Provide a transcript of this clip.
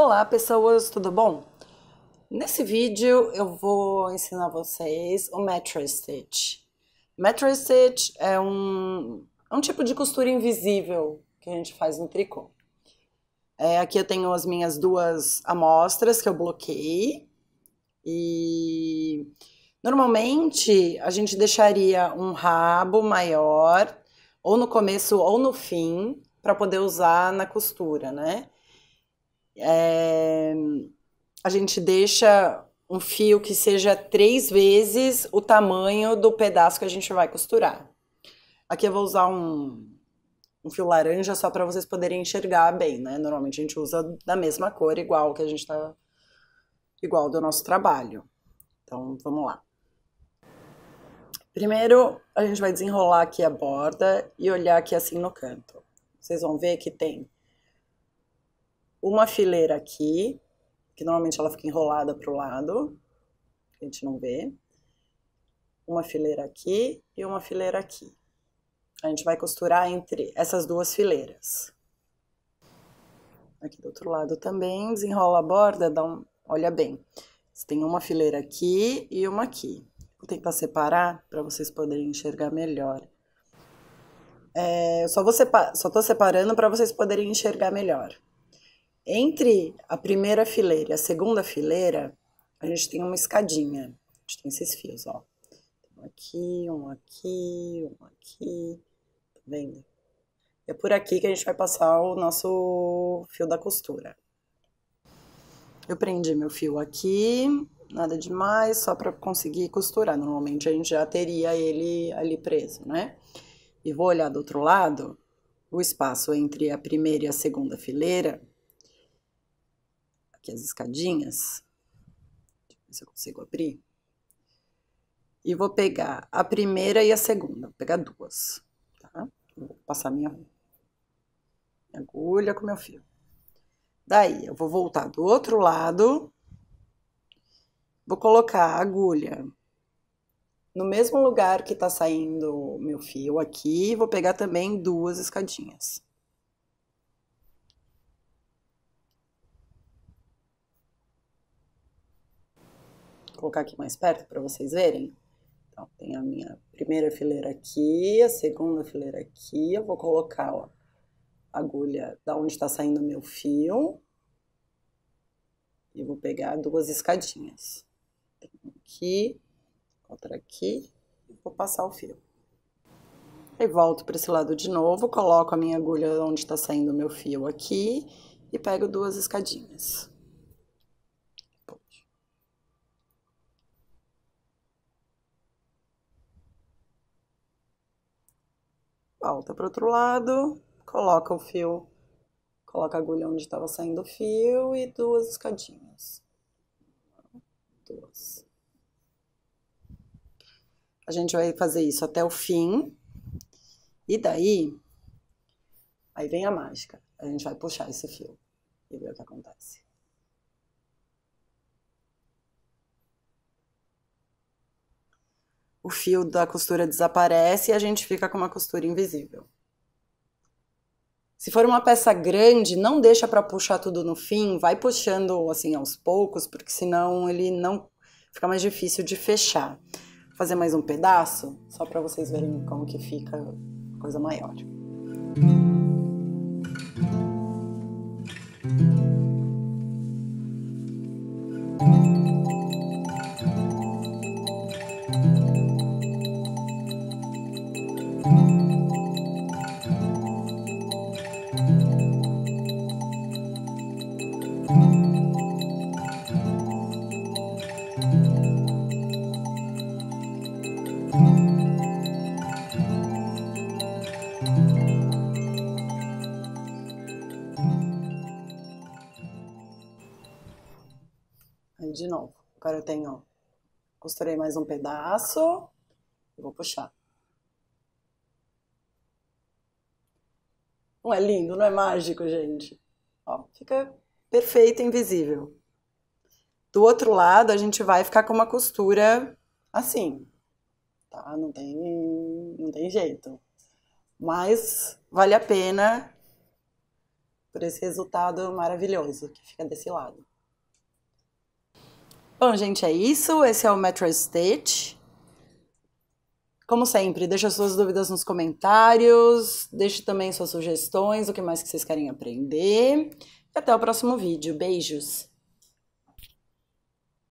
Olá pessoas, tudo bom? Nesse vídeo eu vou ensinar vocês o Metro Stitch. Metro Stitch é um, é um tipo de costura invisível que a gente faz no tricô. É, aqui eu tenho as minhas duas amostras que eu bloqueei e normalmente a gente deixaria um rabo maior ou no começo ou no fim para poder usar na costura, né? é, a gente deixa um fio que seja três vezes o tamanho do pedaço que a gente vai costurar. Aqui eu vou usar um, um fio laranja só para vocês poderem enxergar bem, né? Normalmente a gente usa da mesma cor, igual que a gente tá. igual do nosso trabalho. Então vamos lá. Primeiro a gente vai desenrolar aqui a borda e olhar aqui assim no canto. Vocês vão ver que tem uma fileira aqui, que normalmente ela fica enrolada para o lado, a gente não vê. Uma fileira aqui e uma fileira aqui. A gente vai costurar entre essas duas fileiras. Aqui do outro lado também, desenrola a borda, dá um... olha bem. Você tem uma fileira aqui e uma aqui. Vou tentar separar para vocês poderem enxergar melhor. É, eu só vou separ... só tô separando para vocês poderem enxergar melhor. Entre a primeira fileira e a segunda fileira, a gente tem uma escadinha. A gente tem esses fios, ó. Um aqui, um aqui, um aqui. Tá vendo? É por aqui que a gente vai passar o nosso fio da costura. Eu prendi meu fio aqui, nada demais, só para conseguir costurar. Normalmente a gente já teria ele ali preso, né? E vou olhar do outro lado, o espaço entre a primeira e a segunda fileira, aqui as escadinhas. Deixa eu ver se eu consigo abrir. E vou pegar a primeira e a segunda. Vou pegar duas, tá? Vou passar minha, minha agulha com meu fio. Daí, eu vou voltar do outro lado. Vou colocar a agulha no mesmo lugar que tá saindo meu fio aqui. Vou pegar também duas escadinhas. colocar aqui mais perto para vocês verem. Então, tem a minha primeira fileira aqui, a segunda fileira aqui. Eu vou colocar ó, a agulha da onde está saindo o meu fio. E vou pegar duas escadinhas. Aqui, outra aqui. E vou passar o fio. aí volto para esse lado de novo, coloco a minha agulha onde está saindo o meu fio aqui e pego duas escadinhas. volta para outro lado, coloca o fio, coloca a agulha onde estava saindo o fio e duas escadinhas. Duas. A gente vai fazer isso até o fim. E daí, aí vem a mágica. A gente vai puxar esse fio e ver o que acontece. o fio da costura desaparece e a gente fica com uma costura invisível. Se for uma peça grande, não deixa para puxar tudo no fim, vai puxando assim aos poucos, porque senão ele não fica mais difícil de fechar. Vou fazer mais um pedaço, só para vocês verem como que fica coisa maior. de novo. Agora eu tenho, costurei mais um pedaço, vou puxar. Não é lindo, não é mágico, gente? Ó, fica perfeito, invisível. Do outro lado, a gente vai ficar com uma costura assim, tá? Não tem, não tem jeito. Mas vale a pena por esse resultado maravilhoso que fica desse lado. Bom, gente, é isso. Esse é o Metro Stitch. Como sempre, deixe suas dúvidas nos comentários, deixe também suas sugestões, o que mais que vocês querem aprender. E até o próximo vídeo. Beijos!